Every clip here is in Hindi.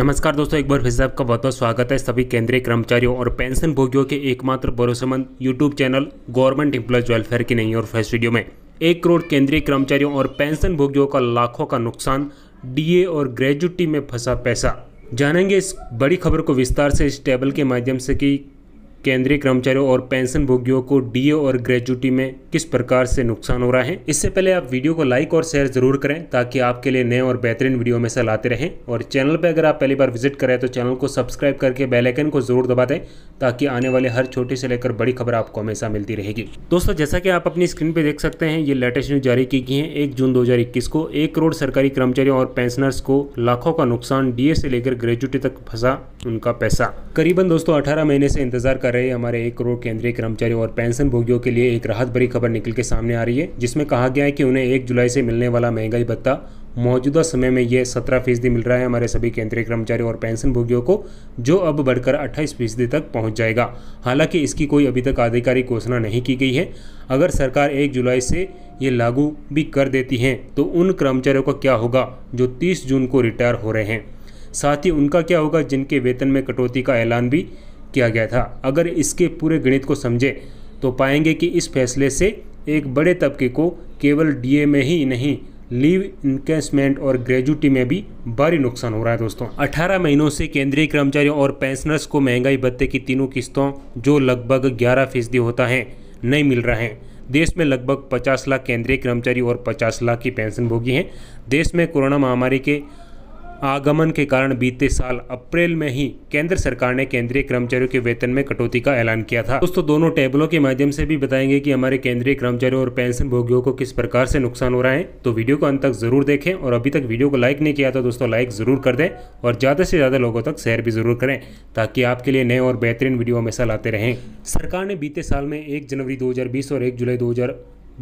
नमस्कार दोस्तों एक बार फिर से आपका बहुत बहुत स्वागत है सभी केंद्रीय कर्मचारियों और पेंशन भोगियों के एकमात्र भरोसेमंद YouTube channel government employees welfare की नई और फर्स्ट वीडियो में एक करोड़ केंद्रीय कर्मचारियों और पेंशन भोगियों का लाखों का नुकसान डीए और ग्रेजुटी में फंसा पैसा जानेंगे इस बड़ी खबर को विस्तार से इस टेबल के माध्यम से कि केंद्रीय कर्मचारियों और पेंशन भोगियों को डीए और ग्रेजुटी में किस प्रकार से नुकसान हो रहा है इससे पहले आप वीडियो को लाइक और शेयर जरूर करें ताकि आपके लिए नए और बेहतरीन वीडियो में लाते रहें और चैनल पर अगर आप पहली बार विजिट करें तो चैनल को सब्सक्राइब करके बेलाइकन को जरूर दबा दें ताकि आने वाले हर छोटे से लेकर बड़ी खबर आपको हमेशा मिलती रहेगी दोस्तों जैसा कि आप अपनी स्क्रीन पर देख सकते हैं ये लेटेस्ट न्यूज जारी की गई है एक जून दो को एक करोड़ सरकारी कर्मचारियों और पेंशनर्स को लाखों का नुकसान डीए से लेकर ग्रेजुटी तक फंसा उनका पैसा करीबन दोस्तों अठारह महीने से इंतजार कर कर रहे हमारे एक करोड़ केंद्रीय कर्मचारियों और पेंशन भोगियों के लिए एक राहत भरी खबर निकल के सामने आ रही है जिसमें कहा गया है कि उन्हें एक जुलाई से मिलने वाला महंगाई भत्ता मौजूदा समय में यह सत्रह फीसदी मिल रहा है हमारे सभी केंद्रीय कर्मचारियों और पेंशन भोगियों को जो अब बढ़कर अट्ठाईस फीसदी तक पहुंच जाएगा हालांकि इसकी कोई अभी तक आधिकारिक घोषणा नहीं की गई है अगर सरकार एक जुलाई से ये लागू भी कर देती है तो उन कर्मचारियों का क्या होगा जो तीस जून को रिटायर हो रहे हैं साथ ही उनका क्या होगा जिनके वेतन में कटौती का ऐलान भी किया गया था अगर इसके पूरे गणित को समझें तो पाएंगे कि इस फैसले से एक बड़े तबके को केवल डीए में ही नहीं लीव इनकेसमेंट और ग्रेजुटी में भी भारी नुकसान हो रहा है दोस्तों 18 महीनों से केंद्रीय कर्मचारियों और पेंशनर्स को महंगाई भत्ते की तीनों किस्तों जो लगभग 11 फीसदी होता है नहीं मिल रहा है देश में लगभग 50 लाख केंद्रीय कर्मचारी और 50 लाख की पेंशन भोगी हैं देश में कोरोना महामारी के आगमन के कारण बीते साल अप्रैल में ही केंद्र सरकार ने केंद्रीय कर्मचारियों के वेतन में कटौती का ऐलान किया था दोस्तों दोनों टेबलों के माध्यम से भी बताएंगे कि हमारे केंद्रीय कर्मचारियों और पेंशन भोगियों को किस प्रकार से नुकसान हो रहा है तो वीडियो को अंत तक जरूर देखें और अभी तक वीडियो को लाइक नहीं किया तो दोस्तों लाइक जरूर कर दें और ज़्यादा से ज़्यादा लोगों तक शेयर भी जरूर करें ताकि आपके लिए नए और बेहतरीन वीडियो हमेशा लाते रहें सरकार ने बीते साल में एक जनवरी दो और एक जुलाई दो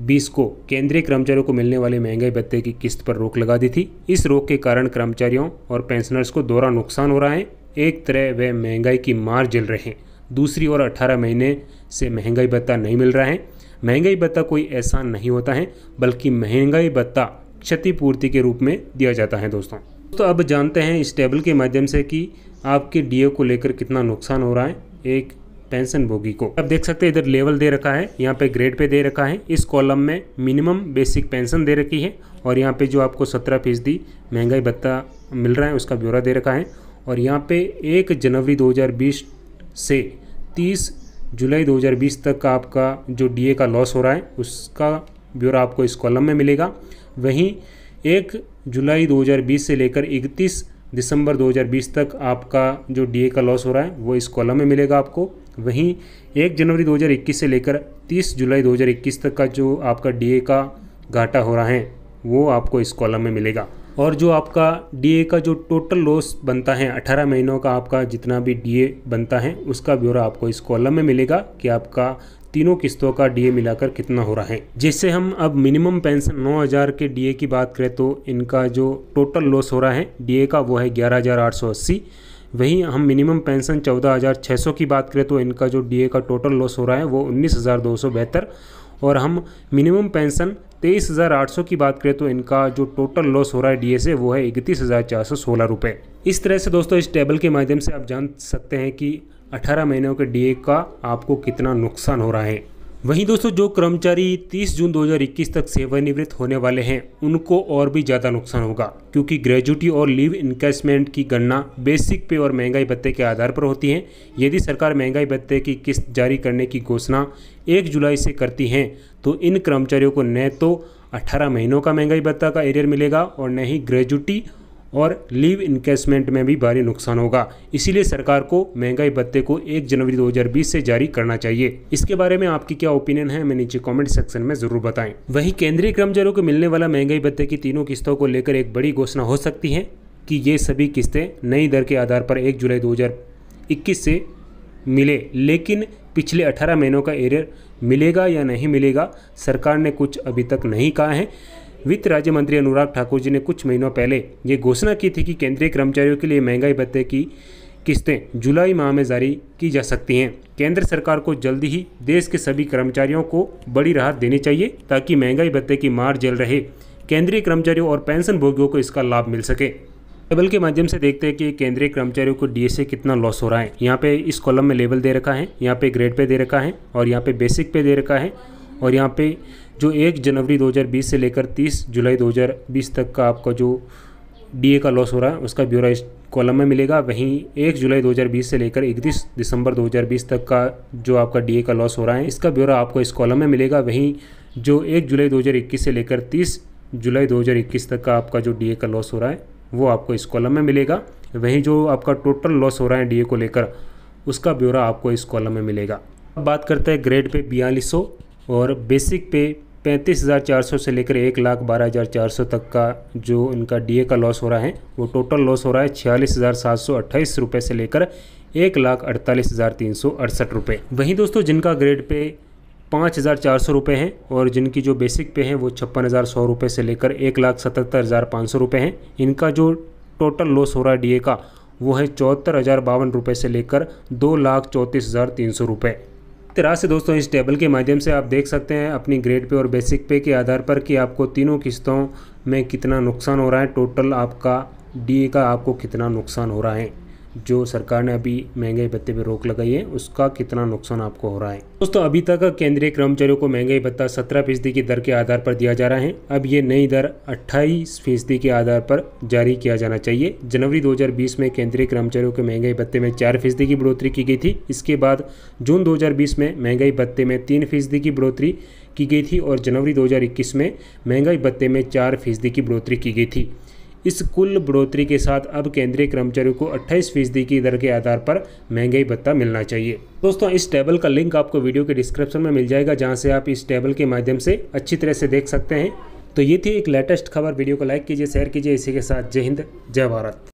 बीस को केंद्रीय कर्मचारियों को मिलने वाले महंगाई भत्ते की किस्त पर रोक लगा दी थी इस रोक के कारण कर्मचारियों और पेंशनर्स को दोहरा नुकसान हो रहा है एक तरह वे महंगाई की मार झेल रहे हैं दूसरी ओर 18 महीने से महंगाई भत्ता नहीं मिल रहा है महंगाई भत्ता कोई एहसान नहीं होता है बल्कि महंगाई भत्ता क्षतिपूर्ति के रूप में दिया जाता है दोस्तों तो अब जानते हैं इस टेबल के माध्यम से कि आपके डीए को लेकर कितना नुकसान हो रहा है एक पेंशन भोगी को अब देख सकते हैं इधर लेवल दे रखा है यहाँ पे ग्रेड पे दे रखा है इस कॉलम में मिनिमम बेसिक पेंशन दे रखी है और यहाँ पे जो आपको सत्रह फीसदी महंगाई भत्ता मिल रहा है उसका ब्यौरा दे रखा है और यहाँ पे एक जनवरी 2020 से 30 जुलाई 2020 तक का आपका जो डीए का लॉस हो रहा है उसका ब्यौरा आपको इस कॉलम में मिलेगा वहीं एक जुलाई दो से लेकर इकतीस दिसंबर 2020 तक आपका जो डीए का लॉस हो रहा है वो इस कॉलम में मिलेगा आपको वहीं एक जनवरी 2021 से लेकर 30 जुलाई 2021 तक का जो आपका डीए का घाटा हो रहा है वो आपको इस कॉलम में मिलेगा और जो आपका डीए का जो टोटल लॉस बनता है 18 महीनों का आपका जितना भी डीए बनता है उसका ब्यौरा आपको इस कॉलम में मिलेगा कि आपका तीनों किस्तों का डीए मिलाकर कितना हो रहा है जैसे हम अब मिनिमम पेंशन 9000 के डीए की बात करें तो इनका जो टोटल लॉस हो रहा है डीए का वो है ग्यारह वहीं हम मिनिमम पेंशन चौदह हज़ार छः सौ की बात करें तो इनका जो डीए का टोटल लॉस हो रहा है वो उन्नीस हज़ार दो सौ बेहतर और हम मिनिमम पेंशन तेईस हज़ार आठ सौ की बात करें तो इनका जो टोटल लॉस हो रहा है डीए से वो है इकतीस हज़ार चार सौ सोलह रुपये इस तरह से दोस्तों इस टेबल के माध्यम से आप जान सकते हैं कि अठारह महीनों के डीए का आपको कितना नुकसान हो रहा है वहीं दोस्तों जो कर्मचारी 30 जून 2021 तक सेवानिवृत्त होने वाले हैं उनको और भी ज़्यादा नुकसान होगा क्योंकि ग्रेजुटी और लीव इनकेसमेंट की गणना बेसिक पे और महंगाई भत्ते के आधार पर होती है यदि सरकार महंगाई भत्ते की किस्त जारी करने की घोषणा 1 जुलाई से करती है तो इन कर्मचारियों को न तो अठारह महीनों का महंगाई भत्ता का एरियर मिलेगा और न ही ग्रेजुटी और लीव इनकेसमेंट में भी भारी नुकसान होगा इसीलिए सरकार को महंगाई भत्ते को 1 जनवरी 2020 से जारी करना चाहिए इसके बारे में आपकी क्या ओपिनियन है हमें नीचे कमेंट सेक्शन में जरूर बताएं वहीं केंद्रीय कर्मचारियों को मिलने वाला महंगाई भत्ते की तीनों किस्तों को लेकर एक बड़ी घोषणा हो सकती है कि ये सभी किस्तें नई दर के आधार पर एक जुलाई दो से मिले लेकिन पिछले अठारह महीनों का एरियर मिलेगा या नहीं मिलेगा सरकार ने कुछ अभी तक नहीं कहा है वित्त राज्य मंत्री अनुराग ठाकुर जी ने कुछ महीनों पहले ये घोषणा की थी कि केंद्रीय कर्मचारियों के लिए महंगाई भत्ते की किस्तें जुलाई माह में जारी की जा सकती हैं केंद्र सरकार को जल्दी ही देश के सभी कर्मचारियों को बड़ी राहत देनी चाहिए ताकि महंगाई भत्ते की मार जल रहे केंद्रीय कर्मचारियों और पेंशन भोगियों को इसका लाभ मिल सके टेबल के माध्यम से देखते हैं कि केंद्रीय कर्मचारियों को डीएसए कितना लॉस हो रहा है यहाँ पे इस कॉलम में लेवल दे रखा है यहाँ पे ग्रेड पे दे रखा है और यहाँ पे बेसिक पे दे रखा है और यहाँ पे जो एक जनवरी 2020 से लेकर 30 जुलाई 2020 तक का आपका जो डीए का लॉस हो रहा है उसका ब्यौरा इस कॉलम में मिलेगा वहीं 1 जुलाई 2020 से लेकर 31 दिसंबर 2020 तक का जो आपका डीए का लॉस हो रहा है इसका ब्यौरा आपको इस कॉलम में मिलेगा वहीं जो 1 जुलाई 2021 से लेकर 30 जुलाई 2021 तक का आपका जो डीए का लॉस हो रहा है वो आपको इस कॉलम में मिलेगा वहीं जो आपका टोटल लॉस हो रहा है डी को लेकर उसका ब्यौरा आपको इस कॉलम में मिलेगा अब बात करते हैं ग्रेड पे बयालीस और बेसिक पे पैंतीस हज़ार चार सौ से लेकर एक लाख बारह हज़ार चार सौ तक का जो उनका डीए का लॉस हो रहा है वो टोटल लॉस हो रहा है छियालीस हज़ार सात सौ अट्ठाईस रुपये से लेकर एक लाख अड़तालीस हज़ार तीन सौ अड़सठ रुपये वहीं दोस्तों जिनका ग्रेड पे पाँच हज़ार चार सौ रुपये हैं और जिनकी जो बेसिक पे है वो छप्पन हज़ार सौ रुपये से लेकर एक लाख सतहत्तर हज़ार पाँच सौ रुपये हैं इनका जो टोटल लॉस हो रहा है डी का वो है चौहत्तर हज़ार बावन रुपये से लेकर दो लाख चौंतीस हज़ार तीन सौ रुपये तरह से दोस्तों इस टेबल के माध्यम से आप देख सकते हैं अपनी ग्रेड पे और बेसिक पे के आधार पर कि आपको तीनों किस्तों में कितना नुकसान हो रहा है टोटल आपका डी का आपको कितना नुकसान हो रहा है जो सरकार ने अभी महंगाई भत्ते पर रोक लगाई है उसका कितना नुकसान आपको हो रहा है दोस्तों अभी तक केंद्रीय कर्मचारियों को महंगाई भत्ता सत्रह फीसदी की दर के आधार पर दिया जा रहा है अब ये नई दर अट्ठाईस फीसदी के आधार पर जारी किया जाना चाहिए जनवरी 2020 में केंद्रीय कर्मचारियों के महंगाई भत्ते में चार फीसदी की बढ़ोतरी की गई थी इसके बाद जून दो में महंगाई भत्ते में तीन फीसदी की बढ़ोतरी की गई थी और जनवरी दो में महंगाई भत्ते में चार फीसदी की बढ़ोतरी की गई थी इस कुल बढ़ोतरी के साथ अब केंद्रीय कर्मचारियों को अट्ठाईस फीसदी की दर के आधार पर महंगाई भत्ता मिलना चाहिए दोस्तों इस टेबल का लिंक आपको वीडियो के डिस्क्रिप्शन में मिल जाएगा जहाँ से आप इस टेबल के माध्यम से अच्छी तरह से देख सकते हैं तो ये थी एक लेटेस्ट खबर वीडियो को लाइक कीजिए शेयर कीजिए इसी के साथ जय हिंद जय भारत